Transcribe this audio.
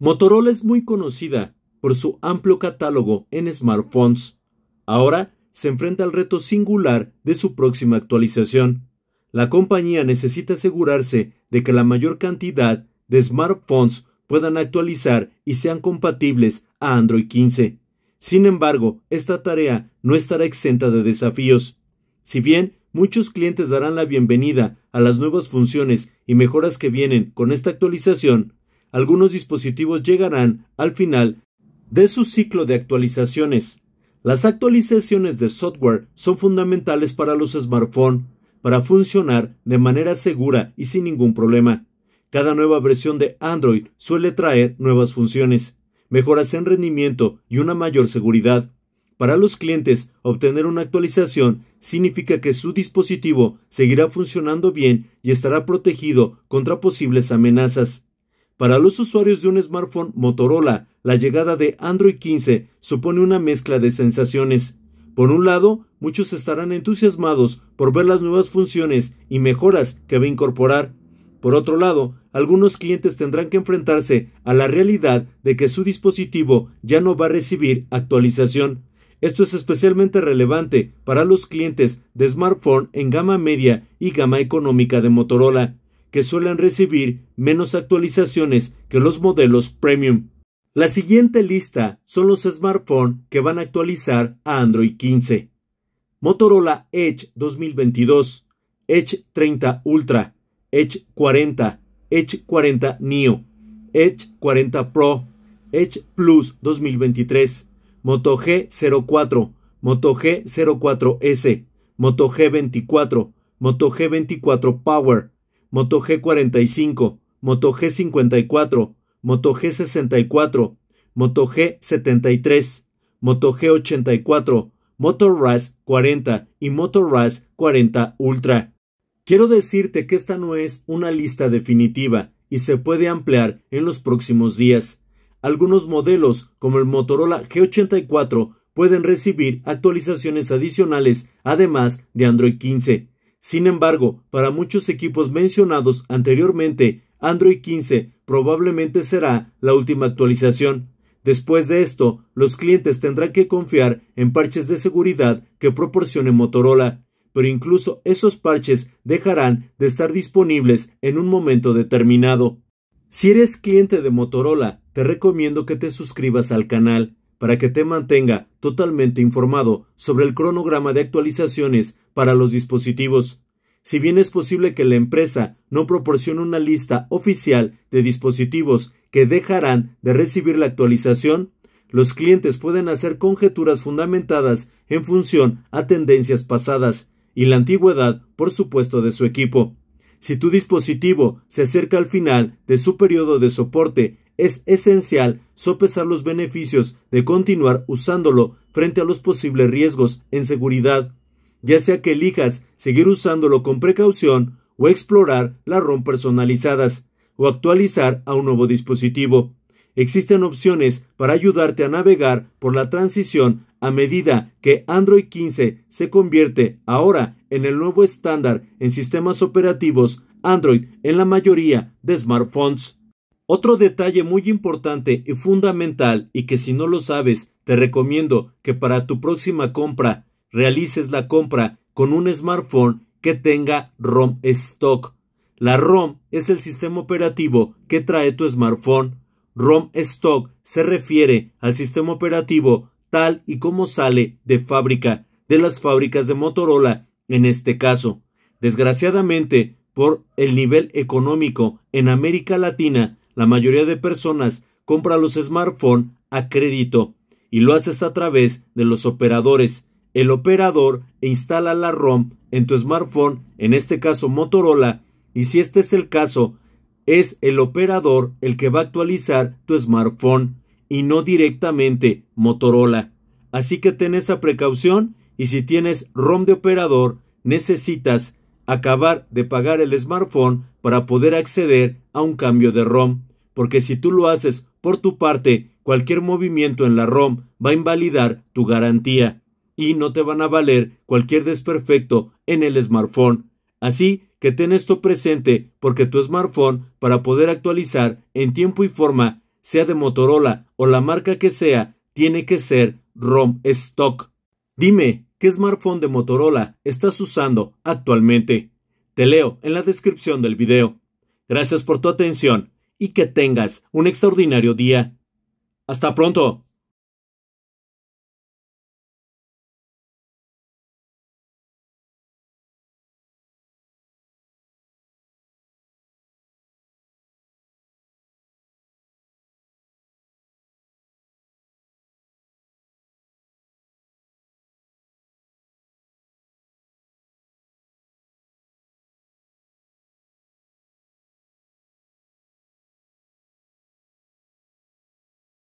Motorola es muy conocida por su amplio catálogo en smartphones. Ahora se enfrenta al reto singular de su próxima actualización. La compañía necesita asegurarse de que la mayor cantidad de smartphones puedan actualizar y sean compatibles a Android 15. Sin embargo, esta tarea no estará exenta de desafíos. Si bien muchos clientes darán la bienvenida a las nuevas funciones y mejoras que vienen con esta actualización, algunos dispositivos llegarán al final de su ciclo de actualizaciones. Las actualizaciones de software son fundamentales para los smartphones para funcionar de manera segura y sin ningún problema. Cada nueva versión de Android suele traer nuevas funciones, mejoras en rendimiento y una mayor seguridad. Para los clientes, obtener una actualización significa que su dispositivo seguirá funcionando bien y estará protegido contra posibles amenazas. Para los usuarios de un smartphone Motorola, la llegada de Android 15 supone una mezcla de sensaciones. Por un lado, muchos estarán entusiasmados por ver las nuevas funciones y mejoras que va a incorporar. Por otro lado, algunos clientes tendrán que enfrentarse a la realidad de que su dispositivo ya no va a recibir actualización. Esto es especialmente relevante para los clientes de smartphone en gama media y gama económica de Motorola que suelen recibir menos actualizaciones que los modelos premium. La siguiente lista son los smartphones que van a actualizar a Android 15. Motorola Edge 2022, Edge 30 Ultra, Edge 40, Edge 40 Neo, Edge 40 Pro, Edge Plus 2023, Moto G04, Moto G04S, Moto G24, Moto G24 Power, Moto G45, Moto G54, Moto G64, Moto G73, Moto G84, Motor 40 y Motor 40 Ultra. Quiero decirte que esta no es una lista definitiva y se puede ampliar en los próximos días. Algunos modelos, como el Motorola G84, pueden recibir actualizaciones adicionales además de Android 15. Sin embargo, para muchos equipos mencionados anteriormente, Android 15 probablemente será la última actualización. Después de esto, los clientes tendrán que confiar en parches de seguridad que proporcione Motorola, pero incluso esos parches dejarán de estar disponibles en un momento determinado. Si eres cliente de Motorola, te recomiendo que te suscribas al canal para que te mantenga totalmente informado sobre el cronograma de actualizaciones para los dispositivos. Si bien es posible que la empresa no proporcione una lista oficial de dispositivos que dejarán de recibir la actualización, los clientes pueden hacer conjeturas fundamentadas en función a tendencias pasadas y la antigüedad, por supuesto, de su equipo. Si tu dispositivo se acerca al final de su periodo de soporte es esencial sopesar los beneficios de continuar usándolo frente a los posibles riesgos en seguridad, ya sea que elijas seguir usándolo con precaución o explorar las ROM personalizadas o actualizar a un nuevo dispositivo. Existen opciones para ayudarte a navegar por la transición a medida que Android 15 se convierte ahora en el nuevo estándar en sistemas operativos Android en la mayoría de smartphones. Otro detalle muy importante y fundamental y que si no lo sabes, te recomiendo que para tu próxima compra realices la compra con un smartphone que tenga ROM stock. La ROM es el sistema operativo que trae tu smartphone. ROM stock se refiere al sistema operativo tal y como sale de fábrica de las fábricas de Motorola en este caso. Desgraciadamente, por el nivel económico en América Latina, la mayoría de personas compra los smartphones a crédito y lo haces a través de los operadores. El operador instala la ROM en tu smartphone, en este caso Motorola, y si este es el caso, es el operador el que va a actualizar tu smartphone y no directamente Motorola. Así que ten esa precaución y si tienes ROM de operador, necesitas acabar de pagar el smartphone para poder acceder a un cambio de ROM porque si tú lo haces por tu parte, cualquier movimiento en la ROM va a invalidar tu garantía y no te van a valer cualquier desperfecto en el smartphone. Así que ten esto presente porque tu smartphone para poder actualizar en tiempo y forma, sea de Motorola o la marca que sea, tiene que ser ROM stock. Dime, ¿qué smartphone de Motorola estás usando actualmente? Te leo en la descripción del video. Gracias por tu atención y que tengas un extraordinario día. Hasta pronto.